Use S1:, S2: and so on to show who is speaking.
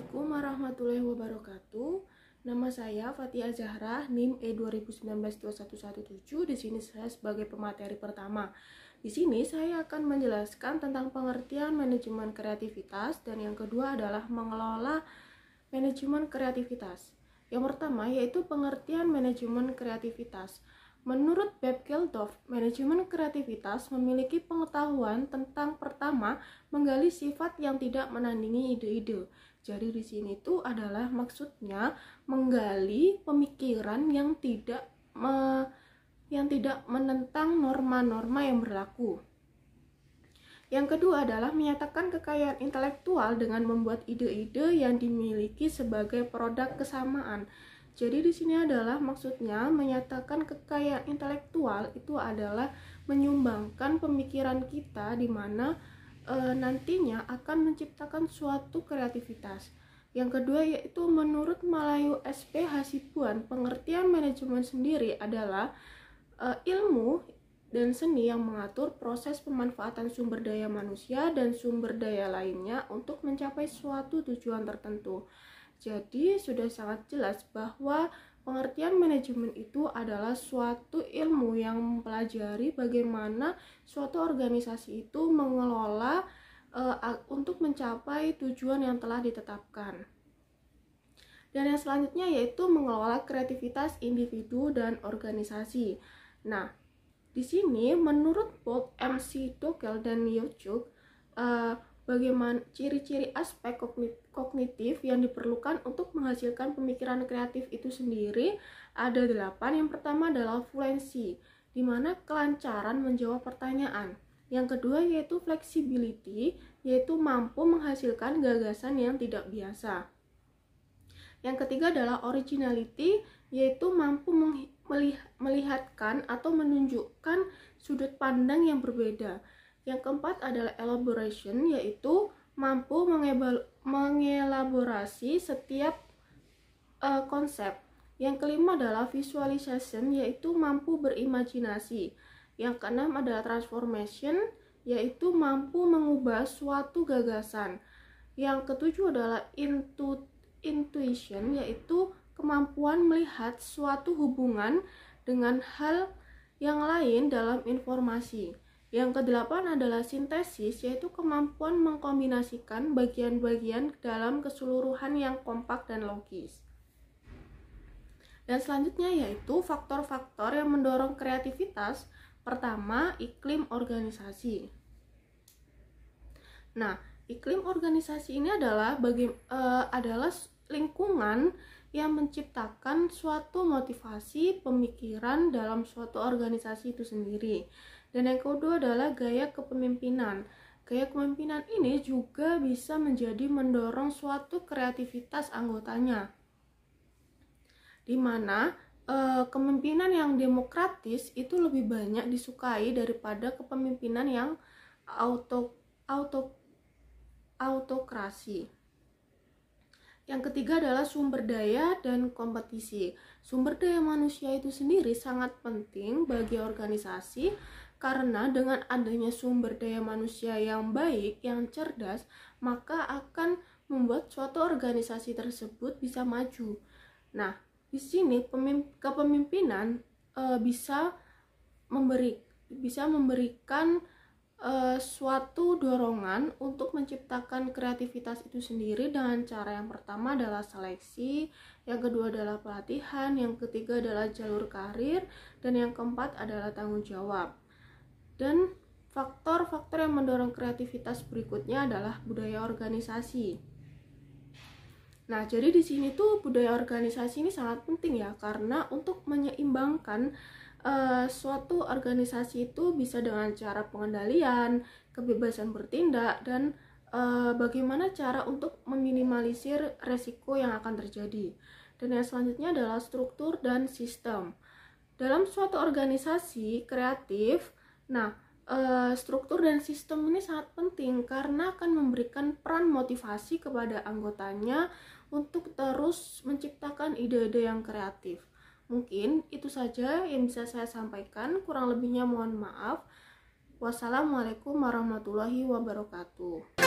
S1: Assalamualaikum warahmatullahi wabarakatuh. Nama saya Fatia Zahra, NIM E2019-2117. Di sini saya sebagai pemateri pertama. Di sini saya akan menjelaskan tentang pengertian manajemen kreativitas dan yang kedua adalah mengelola manajemen kreativitas. Yang pertama yaitu pengertian manajemen kreativitas. Menurut Beb Geldof, manajemen kreativitas memiliki pengetahuan tentang pertama, menggali sifat yang tidak menandingi ide-ide. Jadi di sini itu adalah maksudnya menggali pemikiran yang tidak me, yang tidak menentang norma-norma yang berlaku. Yang kedua adalah menyatakan kekayaan intelektual dengan membuat ide-ide yang dimiliki sebagai produk kesamaan. Jadi di sini adalah maksudnya menyatakan kekayaan intelektual itu adalah menyumbangkan pemikiran kita di mana e, nantinya akan menciptakan suatu kreativitas. Yang kedua yaitu menurut Malayu SP Hasibuan, pengertian manajemen sendiri adalah e, ilmu dan seni yang mengatur proses pemanfaatan sumber daya manusia dan sumber daya lainnya untuk mencapai suatu tujuan tertentu. Jadi sudah sangat jelas bahwa Pengertian manajemen itu adalah suatu ilmu yang mempelajari bagaimana suatu organisasi itu mengelola e, untuk mencapai tujuan yang telah ditetapkan. Dan yang selanjutnya yaitu mengelola kreativitas individu dan organisasi. Nah, di sini menurut Bob MC Dokel dan Yochuk, e, eh, bagaimana ciri-ciri aspek kognitif yang diperlukan untuk menghasilkan pemikiran kreatif itu sendiri ada delapan. Yang pertama adalah fluensi, di mana kelancaran menjawab pertanyaan. Yang kedua yaitu flexibility, yaitu mampu menghasilkan gagasan yang tidak biasa. Yang ketiga adalah originality, yaitu mampu melihatkan atau menunjukkan sudut pandang yang berbeda. Yang keempat adalah elaboration, yaitu mampu mengelaborasi setiap uh, konsep. Yang kelima adalah visualization, yaitu mampu berimajinasi. Yang keenam adalah transformation, yaitu mampu mengubah suatu gagasan. Yang ketujuh adalah intu intuition, yaitu kemampuan melihat suatu hubungan dengan hal yang lain dalam informasi. Yang kedelapan adalah sintesis, yaitu kemampuan mengkombinasikan bagian-bagian dalam keseluruhan yang kompak dan logis. Dan selanjutnya yaitu faktor-faktor yang mendorong kreativitas. Pertama, iklim organisasi. Nah, iklim organisasi ini adalah bagi, uh, adalah lingkungan yang menciptakan suatu motivasi pemikiran dalam suatu organisasi itu sendiri. Dan yang kedua adalah gaya kepemimpinan. Gaya kepemimpinan ini juga bisa menjadi mendorong suatu kreativitas anggotanya. Di mana e, kepemimpinan yang demokratis itu lebih banyak disukai daripada kepemimpinan yang auto auto autokrasi. Yang ketiga adalah sumber daya dan kompetisi. Sumber daya manusia itu sendiri sangat penting bagi organisasi karena dengan adanya sumber daya manusia yang baik, yang cerdas, maka akan membuat suatu organisasi tersebut bisa maju. Nah, di sini kepemimpinan e, bisa memberi bisa memberikan Eh, suatu dorongan untuk menciptakan kreativitas itu sendiri dengan cara yang pertama adalah seleksi, yang kedua adalah pelatihan, yang ketiga adalah jalur karir, dan yang keempat adalah tanggung jawab. Dan faktor-faktor yang mendorong kreativitas berikutnya adalah budaya organisasi. Nah, jadi di sini tuh budaya organisasi ini sangat penting ya, karena untuk menyeimbangkan uh, suatu organisasi itu bisa dengan cara pengendalian, kebebasan bertindak, dan uh, bagaimana cara untuk meminimalisir resiko yang akan terjadi. Dan yang selanjutnya adalah struktur dan sistem. Dalam suatu organisasi kreatif, nah eh, struktur dan sistem ini sangat penting karena akan memberikan peran motivasi kepada anggotanya untuk terus menciptakan ide-ide yang kreatif. Mungkin itu saja yang bisa saya sampaikan. Kurang lebihnya mohon maaf. Wassalamualaikum warahmatullahi wabarakatuh.